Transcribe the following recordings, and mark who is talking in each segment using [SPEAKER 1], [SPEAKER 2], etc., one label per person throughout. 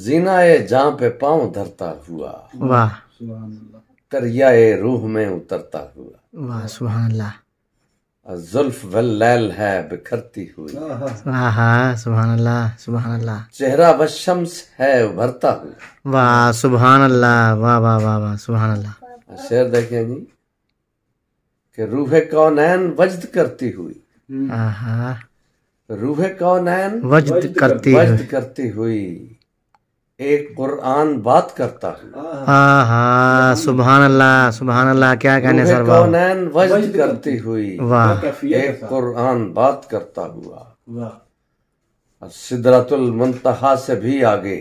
[SPEAKER 1] जीना ए जहाँ पे पाँव धरता हुआ वाह दरिया रूह में उतरता हुआ वाह सुबह जुल्फ वल लैल है बिखरती हुई वाह हाँ, सुबह अल्लाह चेहरा व है उभरता हुआ वाह सुबह अल्लाह वाह वाह वाह वाह सुबह अल्लाह शेर देखे जी कि रूह कौनैन वजद करती हुई रूह कौनैन वजद करती वजद करती हुई एक कुरान बात करता है हाँ हाँ सुबह अल्लाह सुबह अल्लाह क्या कहने सर कौनैन वजद करती हुई एक कुरान बात करता हुआ सिदरतुल मुंतहा से भी आगे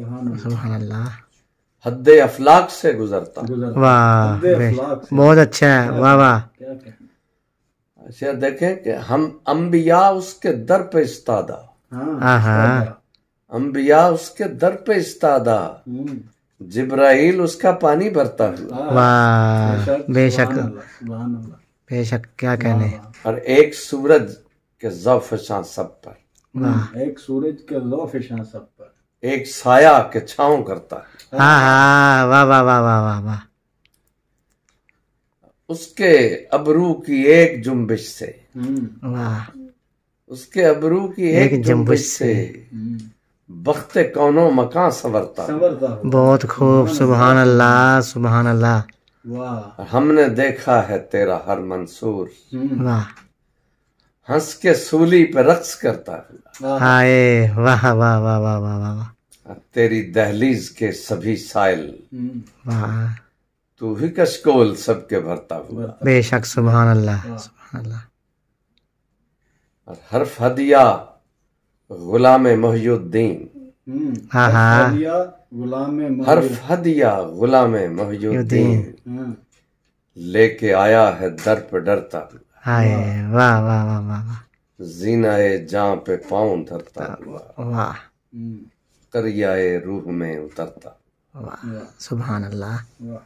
[SPEAKER 1] सुबहान अल्लाह हद अफलाक से गुजरता वाह बहुत अच्छा है वाह वाह अच्छा देखें कि हम अंबिया उसके दर पे इस्तादा हाँ अम्बिया उसके दर पे इस्तादा हम्म। जिब्राइल उसका पानी भरता हुआ बेशक बेशक क्या कहने और एक सूरज के जौफ शां सब पर हम्म, एक सूरज के जौफ शां सब पर एक साया के छाव करता है हाँ, हाँ, वाह वाह वाह वाह वाह वाह उसके अबरू की एक जुम्बिश से हम्म। वाह उसके अबरू की एक, एक जुम्बिश से वक्त कौनों मका संवरता बहुत खूब सुबहान अल्लाह सुबहान अल्लाह हमने देखा है तेरा हर मंसूर हम्म। वाह हंस के सूली पे रक्स करता है हाय वाह वाह वाह वाह वाह वाह तेरी दहलीज के सभी साइल हम्म। वाह तू ही कशकोल सबके भरता हुआ बेशक सुबहान अल्लाह सुबहान अल्लाह और हर फदिया गुलाम मोहुद्दीन हम्म, हाँ हाँ गुलाम हरफ हदिया गुलाम मोहुद्दीन लेके आया है दर पे डरता हाय वाह वाह वाह वाह जीना जहाँ पे पाँव धरता हुआ वाह हम्म। करिया रूह में उतरता वाह सुबह अल्लाह